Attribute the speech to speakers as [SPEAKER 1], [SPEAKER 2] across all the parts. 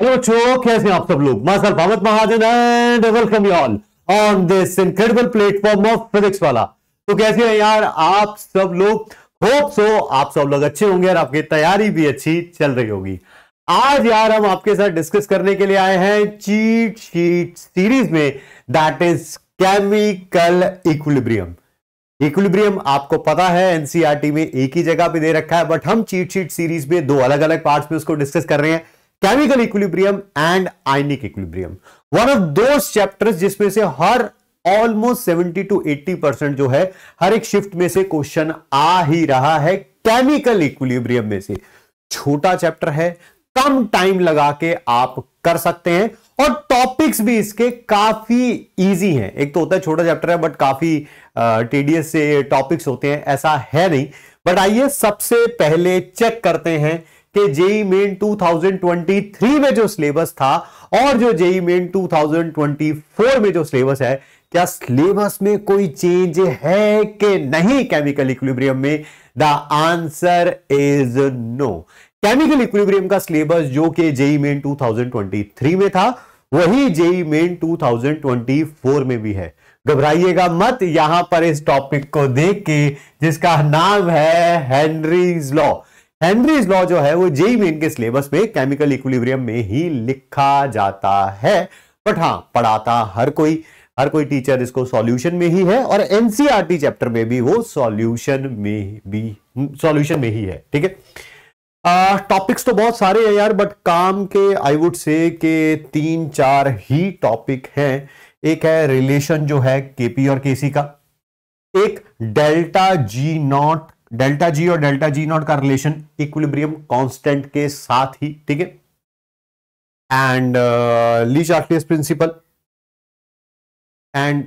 [SPEAKER 1] hello बच्चों कैसे आप सब लोग master Bhavat Mahajan and welcome you all on this incredible platform of physics Wallah तो कैसे हैं यार आप सब लोग होप सो आप सब लोग अच्छे होंगे और आपकी तैयारी भी अच्छी चल रही होगी आज यार हम आपके साथ डिस्कस करने के लिए आए हैं चीट शीट सीरीज में that is chemical equilibrium equilibrium आपको पता है एनसीआरटी e में एक ही जगह पे दे रखा है बट हम चीट शीट सीरीज में दो अलग अलग पार्ट्स में उसको डिस्कस कर रहे हैं chemical equilibrium and ionic equilibrium one of those chapters जिसमें से हर ऑलमोस्ट 70 टू 80 परसेंट जो है हर एक शिफ्ट में से क्वेश्चन आ ही रहा है केमिकल इक्विलिब्रियम में से छोटा चैप्टर है कम टाइम लगा के आप कर सकते हैं और टॉपिक्स भी इसके काफी इजी हैं एक तो होता है छोटा चैप्टर है बट काफी टीडीएस से टॉपिक्स होते हैं ऐसा है नहीं बट आइए सबसे पहले चेक करते हैं कि जेई मेन 2023 में जो सिलेबस था और जो जेई मेन 2024 में जो सिलेबस है क्या सिलेबस में कोई चेंज है कि नहीं केमिकल इक्विब्रियम में the answer is no chemical equilibrium का सिलेबस जो कि जेई मेन 2023 में था वही जेई मेन 2024 में भी है घबराइएगा मत यहां पर इस टॉपिक को देख के जिसका नाम है हेनरीज लॉ हेनरीज लॉ जो है वो जेई मेन के सिलेबस में केमिकल इक्विलिब्रियम में ही लिखा जाता है बट हाँ पढ़ाता हर कोई हर कोई टीचर इसको सॉल्यूशन में ही है और एनसीईआरटी चैप्टर e में भी वो सॉल्यूशन में भी सॉल्यूशन में ही है ठीक है टॉपिक्स तो बहुत सारे हैं यार बट काम के आई वुड से के तीन चार ही टॉपिक हैं एक है रिलेशन जो है केपी और केसी का एक delta G nought delta G और डेल्टा जी नॉट का रिलेशन इक्विलिब्रियम कांस्टेंट के साथ ही ठीक है and Le Chatelier's principle and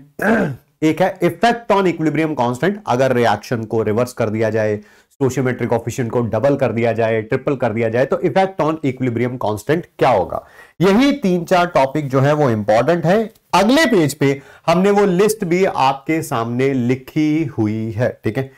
[SPEAKER 1] एक है इफेक्ट ऑन इक्विलिब्रियम कांस्टेंट अगर रिएक्शन को रिवर्स कर दिया जाए सोशियोमेट्रिक ऑफिशियंट को डबल कर दिया जाए ट्रिपल कर दिया जाए तो इफेक्ट ऑन इक्विलिब्रियम कांस्टेंट क्या होगा यही तीन चार टॉपिक जो है वो इंपॉर्टेंट है अगले पेज पे हमने वो लिस्ट भी आपके सामने लिखी हुई है ठीक है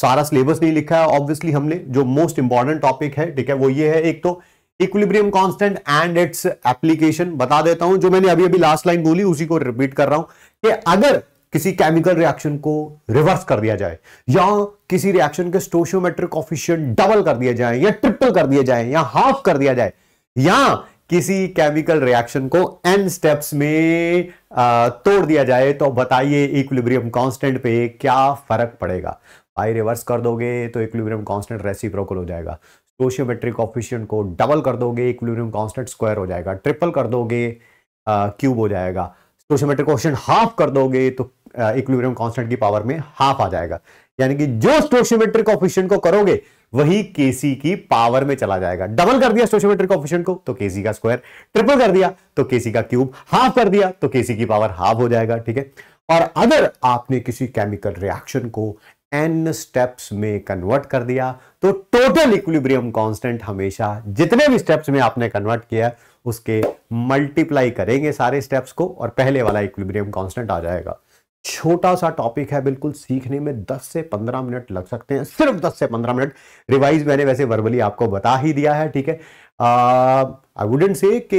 [SPEAKER 1] सारा सिलेबस नहीं लिखा है ऑब्वियसली हमने जो मोस्ट इंपॉर्टेंट टॉपिक है ठीक है वो ये है एक तो equilibrium constant and its application बता देता हूं जो मैंने अभी अभी लास्ट लाइन बोली उसी को रिपीट कर रहा हूं कि अगर किसी केमिकल रिएक्शन को रिवर्स कर दिया जाए या किसी रिएक्शन के स्टोशियोमेट्रिक ऑफिशियंट डबल कर दिया जाए या ट्रिपल कर दिया जाए या हाफ कर दिया जाए या किसी केमिकल रिएक्शन को एन स्टेप्स में आ, तोड़ दिया जाए तो बताइए इक्विलिब्रियम कांस्टेंट पे क्या फर्क पड़ेगा आई रिवर्स कर दोगे तो इक्विलिब्रियम कांस्टेंट रेसिप्रोकल हो जाएगा सोशियोमेट्रिक ऑफिशियन को डबल कर दोगे इक्विलिब्रियम कांस्टेंट स्क्वायर हो जाएगा ट्रिपल कर दोगे क्यूब हो जाएगा सोशियोमेट्रिक ऑफिशियन हाफ कर दोगे तो इक्विलिब्रियम कांस्टेंट की पावर में हाफ आ जाएगा यानी कि जो सोशियोमेट्रिक ऑफिशियन को करोगे वही केसी की पावर में चला जाएगा डबल कर दिया सोशियोमेट्रिक ऑफिशियन को तो केसी का स्क्वायर ट्रिपल कर दिया तो केसी का क्यूब हाफ कर दिया तो केसी की पावर हाफ हो जाएगा ठीक है और अगर आपने किसी केमिकल रिएक्शन को एन स्टेप्स में कन्वर्ट कर दिया तो टोटल इक्विलिब्रियम कांस्टेंट हमेशा जितने भी स्टेप्स में आपने कन्वर्ट किया है उसके मल्टीप्लाई करेंगे सारे स्टेप्स को और पहले वाला इक्विलिब्रियम कांस्टेंट आ जाएगा छोटा सा टॉपिक है बिल्कुल सीखने में 10 से 15 मिनट लग सकते हैं सिर्फ 10 से 15 मिनट रिवाइज मैंने वैसे वर्बली आपको बता ही दिया है ठीक है आ, आई वुडेंट से कि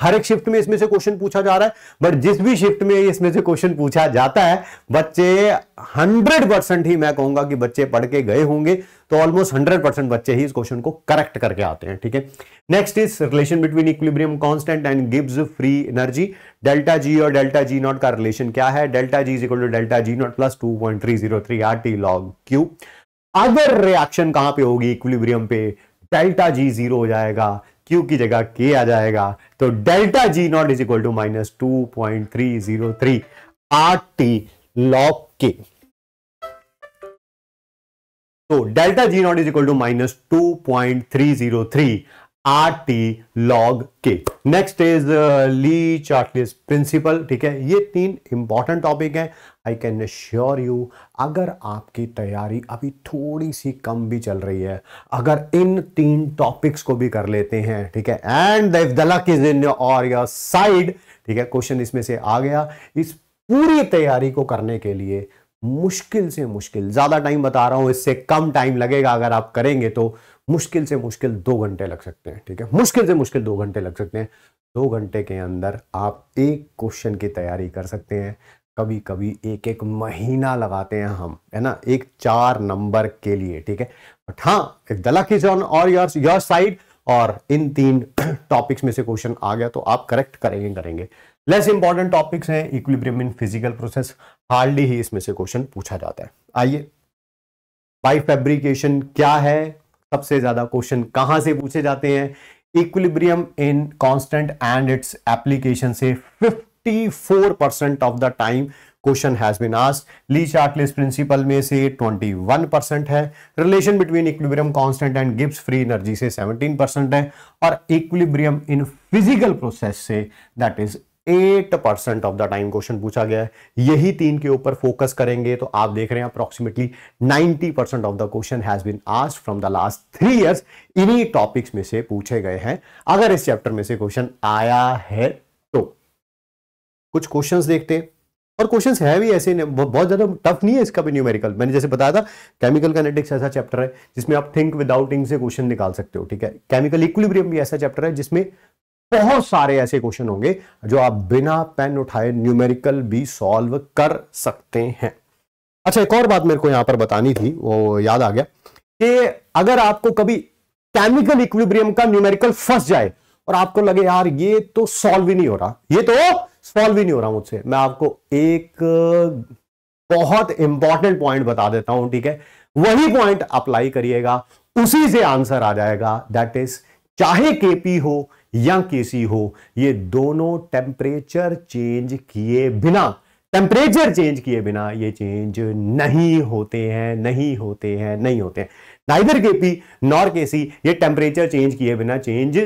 [SPEAKER 1] हर एक शिफ्ट में इसमें से क्वेश्चन पूछा जा रहा है बट जिस भी शिफ्ट में इसमें से क्वेश्चन पूछा जाता है बच्चे 100 परसेंट ही मैं कहूंगा कि बच्चे पढ़ के गए होंगे तो ऑलमोस्ट 100 परसेंट बच्चे ही इस क्वेश्चन को करेक्ट करके आते हैं ठीक है next is relation between equilibrium constant and गिव्स फ्री एनर्जी डेल्टा जी और डेल्टा जी नॉट का रिलेशन क्या है delta G is equal to delta G naught plus two point three zero three R T log Q अगर reaction कहां पर होगी equilibrium पे डेल्टा जी जीरो हो जाएगा क्यू की जगह के आ जाएगा तो delta G naught is equal to minus two point three zero three R T log K तो delta G naught is equal to minus two point three zero three R T log K next is Le Chatelier's principle ठीक है ये तीन important topic हैं I can sure you अगर आपकी तैयारी अभी थोड़ी सी कम भी चल रही है अगर इन तीन टॉपिक्स को भी कर लेते हैं ठीक है and the luck is in our your side ठीक है क्वेश्चन इसमें से आ गया इस पूरी तैयारी को करने के लिए मुश्किल से मुश्किल ज़्यादा टाइम बता रहा हूं इससे कम टाइम लगेगा अगर आप करेंगे तो मुश्किल से मुश्किल दो घंटे लग सकते हैं ठीक है मुश्किल से मुश्किल दो घंटे लग सकते हैं दो घंटे के अंदर आप एक क्वेश्चन की तैयारी कर सकते हैं कभी कभी एक एक महीना लगाते हैं हम है ना एक चार नंबर के लिए ठीक है बट हाँ if the luck is on our your your side और इन तीन टॉपिक्स में से क्वेश्चन आ गया तो आप करेक्ट करेंगे करेंगे लेस इंपॉर्टेंट टॉपिक्स हैं equilibrium in physical process hardly ही इसमें से क्वेश्चन पूछा जाता है आइए बाई फेब्रिकेशन क्या है सबसे ज्यादा क्वेश्चन कहां से पूछे जाते हैं equilibrium in constant and its application से 54 percent of the time question has been asked Le Chatelier's principle में से 21 परसेंट है relation between equilibrium constant and Gibbs free energy से 17 परसेंट है और इक्विलिब्रियम इन फिजिकल प्रोसेस से that is eight percent of the time question पूछा गया है यही तीन के ऊपर फोकस करेंगे तो आप देख रहे हैं approximately ninety percent of the question has been asked from the last three years इन्हीं टॉपिक्स में से पूछे गए हैं अगर इस चैप्टर में से क्वेश्चन आया है तो कुछ क्वेश्चंस देखते हैं और क्वेश्चन है भी ऐसे नहीं बहुत ज्यादा टफ नहीं है इसका भी न्यूमेरिकल मैंने जैसे बताया था केमिकल कैनेटिक्स ऐसा चैप्टर है जिसमें आप थिंक विदाउट थिंक से क्वेश्चन निकाल सकते हो ठीक है केमिकल इक्विलिब्रियम भी ऐसा चैप्टर है जिसमें बहुत सारे ऐसे क्वेश्चन होंगे जो आप बिना पेन उठाए न्यूमेरिकल भी सॉल्व कर सकते हैं अच्छा एक और बात मेरे को यहां पर बतानी थी वो याद आ गया कि अगर आपको कभी केमिकल इक्विब्रियम का न्यूमेरिकल फंस जाए और आपको लगे यार ये तो सॉल्व ही नहीं हो रहा ये तो सॉल्व ही नहीं हो रहा मुझसे मैं आपको एक बहुत इंपॉर्टेंट पॉइंट बता देता हूं ठीक है वही पॉइंट अप्लाई करिएगा उसी से आंसर आ जाएगा दैट इज चाहे केपी हो या केसी हो ये दोनों टेम्परेचर चेंज किए बिना टेम्परेचर चेंज किए बिना ये चेंज नहीं होते हैं नहीं होते हैं नहीं होते हैं नाइदर के पी नॉर के सी ये टेम्परेचर चेंज किए बिना चेंज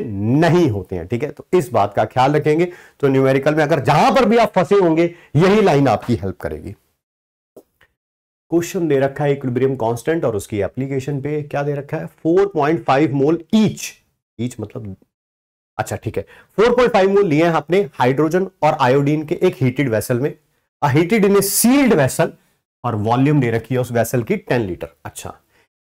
[SPEAKER 1] नहीं होते हैं ठीक है तो इस बात का ख्याल रखेंगे तो न्यूमेरिकल में अगर जहां पर भी आप फंसे होंगे यही लाइन आपकी हेल्प करेगी क्वेश्चन दे रखा है इक्विब्रियम कांस्टेंट और उसकी एप्लीकेशन पे क्या दे रखा है 4.5 मोल ईच ईच मतलब अच्छा ठीक है 4.5 पॉइंट फाइव मोल लिए हैं आपने हाइड्रोजन और आयोडीन के एक हीटेड वैसल में heated in a sealed vessel और वॉल्यूम दे रखी है उस वैसल की 10 लीटर अच्छा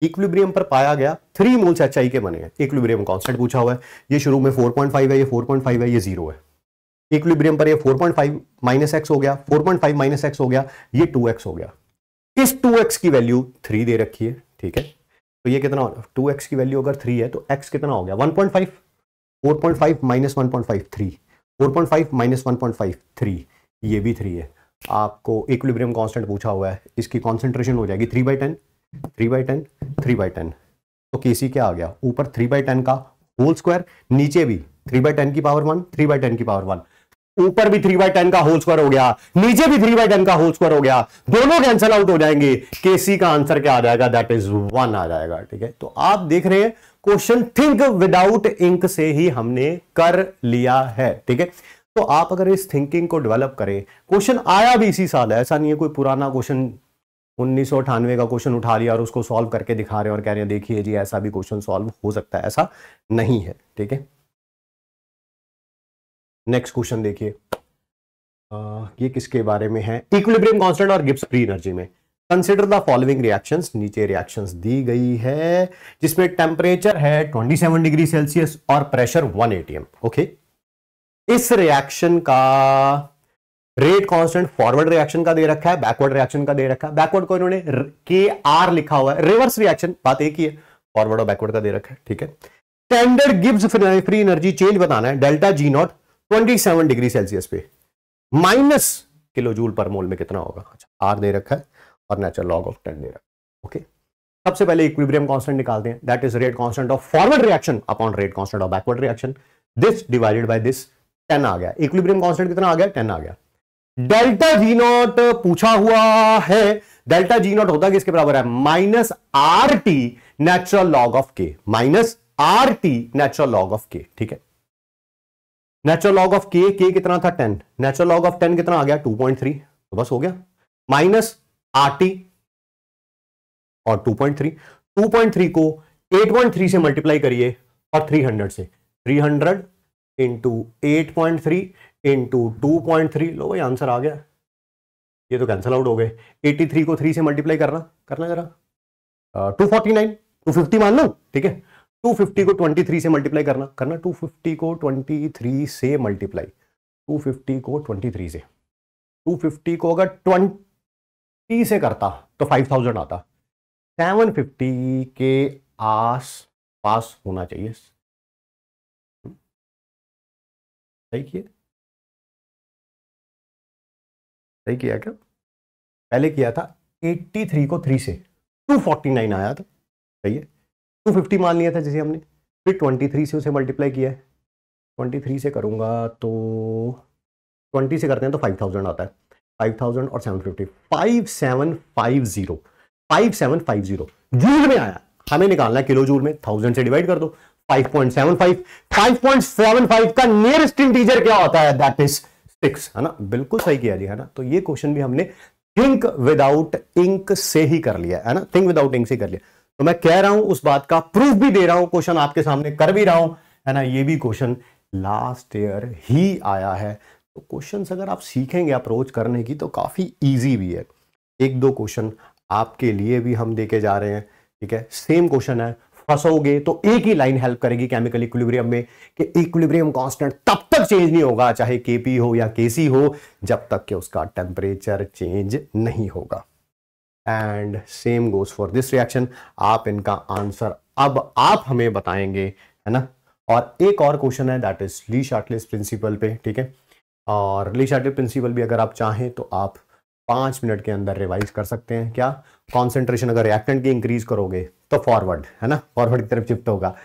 [SPEAKER 1] इक्विब्रियम पर पाया गया थ्री मोल मोल्स एच के बने हैं इक्विलिब्रियम कांस्टेंट पूछा हुआ है ये शुरू में 4.5 है ये 4.5 है ये जीरो है इक्विब्रियम पर ये 4.5 माइनस एक्स हो गया 4.5 माइनस एक्स हो गया ये 2x हो गया इस 2x की वैल्यू 3 दे रखी है ठीक है तो ये कितना 2x की वैल्यू अगर थ्री है तो एक्स कितना हो गया 1.5 4.5 minus one point five three four point five minus one point five three ये भी थ्री है आपको इक्विलिब्रियम कांस्टेंट पूछा हुआ है इसकी कॉन्सेंट्रेशन हो जाएगी three by ten three by ten three by ten तो के सी क्या आ गया ऊपर थ्री बाई टेन का होल स्क्वायर नीचे भी थ्री बाई टेन की power one three by ten की पावर वन ऊपर भी थ्री बाय टेन का होल स्क्वायर हो गया नीचे भी थ्री बाय टेन का होल स्क्वायर हो गया दोनों कैंसल आउट हो जाएंगे केसी का आंसर क्या आ जाएगा दैट इज वन आ जाएगा ठीक है तो आप देख रहे हैं क्वेश्चन थिंक विदाउट इंक से ही हमने कर लिया है ठीक है तो आप अगर इस थिंकिंग को डेवलप करें क्वेश्चन आया भी इसी साल है ऐसा नहीं है कोई पुराना क्वेश्चन उन्नीस का क्वेश्चन उठा लिया और उसको सॉल्व करके दिखा रहे हैं और कह रहे हैं देखिए जी ऐसा भी क्वेश्चन सॉल्व हो सकता है ऐसा नहीं है ठीक है नेक्स्ट क्वेश्चन देखिए ये किसके बारे में है इक्विलिब्रियम कांस्टेंट और गिब्स फ्री एनर्जी में कंसिडर द फॉलोइंग रिएक्शंस नीचे रिएक्शंस दी गई है जिसमें टेम्परेचर है 27 डिग्री सेल्सियस और प्रेशर 1 एटीएम ओके इस रिएक्शन का रेट कांस्टेंट फॉरवर्ड रिएक्शन का दे रखा है बैकवर्ड रिएक्शन का दे रखा है बैकवर्ड को इन्होंने के आर लिखा हुआ है रिवर्स रिएक्शन बात एक ही है फॉरवर्ड और बैकवर्ड का दे रखा है ठीक है standard Gibbs free energy change बताना है delta G naught 27 degree Celsius पे minus kilo joule per mole में कितना होगा अच्छा आर दे रखा है और नेचुरल लॉग ऑफ टेन दे रखा है ओके सबसे पहले इक्विब्रियम कांस्टेंट निकालते हैं that is rate constant of forward reaction upon rate constant of backward reaction this divided by this ten आ गया इक्विब्रियम कांस्टेंट कितना आ गया टेन आ गया डेल्टा जी नॉट पूछा हुआ है डेल्टा जी नॉट होता किसके बराबर है minus R T natural log of K minus R T natural log of K ठीक है नेचुरल लॉग ऑफ के के कितना था ten natural log of ten कितना आ गया टू पॉइंट थ्री तो बस हो गया माइनस आर टी और two point three two point three को एट पॉइंट थ्री से मल्टीप्लाई करिए और थ्री हंड्रेड से three hundred into eight point three into two point three लो भाई आंसर आ गया ये तो कैंसिल आउट हो गए एटी थ्री को थ्री से मल्टीप्लाई करना करना जरा two forty nine two fifty मान लो ठीक है 250 को 23 से मल्टीप्लाई करना करना 250 को 23 से मल्टीप्लाई 250 को 23 से 250 को अगर 20 से करता तो 5000 आता 750 के आस पास होना चाहिए सही किया सही किया क्या पहले किया था 83 को 3 से 249 आया था सही है टू फिफ्टी मान लिया था जिसे हमने फिर ट्वेंटी थ्री से उसे मल्टीप्लाई किया है ट्वेंटी थ्री से करूँगा तो ट्वेंटी से करते हैं तो फाइव थाउजेंड आता है फाइव थाउजेंड और seven fifty five seven five zero five seven five zero joule में आया हमें निकालना है किलो जूल में थाउजेंड से डिवाइड कर दो five five five point point seven seven five का नियरेस्ट इंटीजर क्या होता है दैट इज सिक्स है ना बिल्कुल सही किया जी है ना तो ये क्वेश्चन भी हमने थिंक विदाउट इंक से ही कर लिया है ना थिंक विदाउट इंक से कर लिया तो मैं कह रहा हूं उस बात का प्रूफ भी दे रहा हूं क्वेश्चन आपके सामने कर भी रहा हूं है ना ये भी क्वेश्चन लास्ट ईयर ही आया है तो क्वेश्चन अगर आप सीखेंगे अप्रोच करने की तो काफ़ी ईजी भी है एक दो क्वेश्चन आपके लिए भी हम देके जा रहे हैं ठीक है सेम क्वेश्चन है फंसोगे तो एक ही लाइन हेल्प करेगी केमिकल इक्विलिब्रियम में कि इक्विलिब्रियम कांस्टेंट तब तक चेंज नहीं होगा चाहे केपी हो या केसी हो जब तक कि उसका टेम्परेचर चेंज नहीं होगा and same goes for this reaction आप इनका आंसर अब आप हमें बताएंगे है ना और एक और क्वेश्चन है that is Le Chatelier's principle पे ठीक है और ली शार्टलिस प्रिंसिपल भी अगर आप चाहें तो आप पांच मिनट के अंदर रिवाइज कर सकते हैं क्या कॉन्सेंट्रेशन अगर रिएक्टेंट की इंक्रीज करोगे तो फॉरवर्ड है ना फॉरवर्ड की तरफ चिप्ट होगा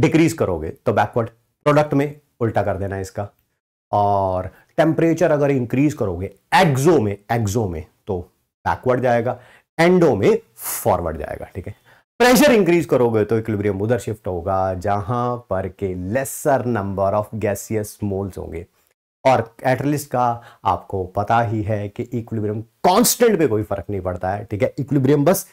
[SPEAKER 1] डिक्रीज करोगे तो बैकवर्ड प्रोडक्ट में उल्टा कर देना इसका और टेम्परेचर अगर इंक्रीज करोगे एक्जो में एक्जो में तो बैकवर्ड जाएगा एंडो में फॉरवर्ड जाएगा ठीक है प्रेशर इंक्रीज करोगे तो इक्विलिब्रियम उधर शिफ्ट होगा जहां पर के lesser number of gaseous moles होंगे और कैटलिस्ट का आपको पता ही है कि इक्विलिब्रियम कांस्टेंट पे कोई फर्क नहीं पड़ता है ठीक है इक्विलिब्रियम बस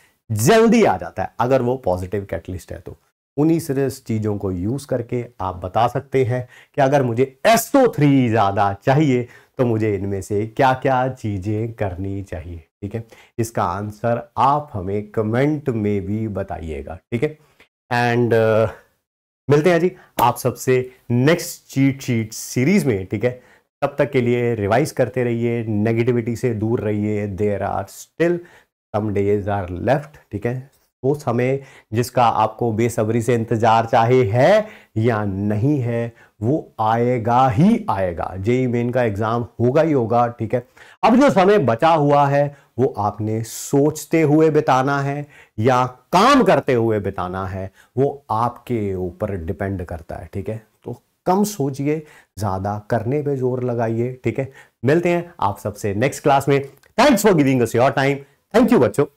[SPEAKER 1] जल्दी आ जाता है अगर वो पॉजिटिव कैटलिस्ट है तो उन्हीं से चीज़ों को यूज़ करके आप बता सकते हैं कि अगर मुझे एसओ ज़्यादा चाहिए तो मुझे इनमें से क्या क्या चीज़ें करनी चाहिए ठीक है इसका आंसर आप हमें कमेंट में भी बताइएगा ठीक है एंड uh, मिलते हैं जी आप सबसे नेक्स्ट चीट शीट सीरीज में ठीक है तब तक के लिए रिवाइज करते रहिए नेगेटिविटी से दूर रहिए there are still some days are left ठीक है वो समय जिसका आपको बेसब्री से इंतजार चाहे है या नहीं है वो आएगा ही आएगा जेई मेन का एग्जाम होगा ही होगा ठीक है अब जो समय बचा हुआ है वो आपने सोचते हुए बिताना है या काम करते हुए बिताना है वो आपके ऊपर डिपेंड करता है ठीक है तो कम सोचिए ज्यादा करने पे जोर लगाइए ठीक है मिलते हैं आप सबसे नेक्स्ट क्लास में thanks for giving us your time thank you बच्चों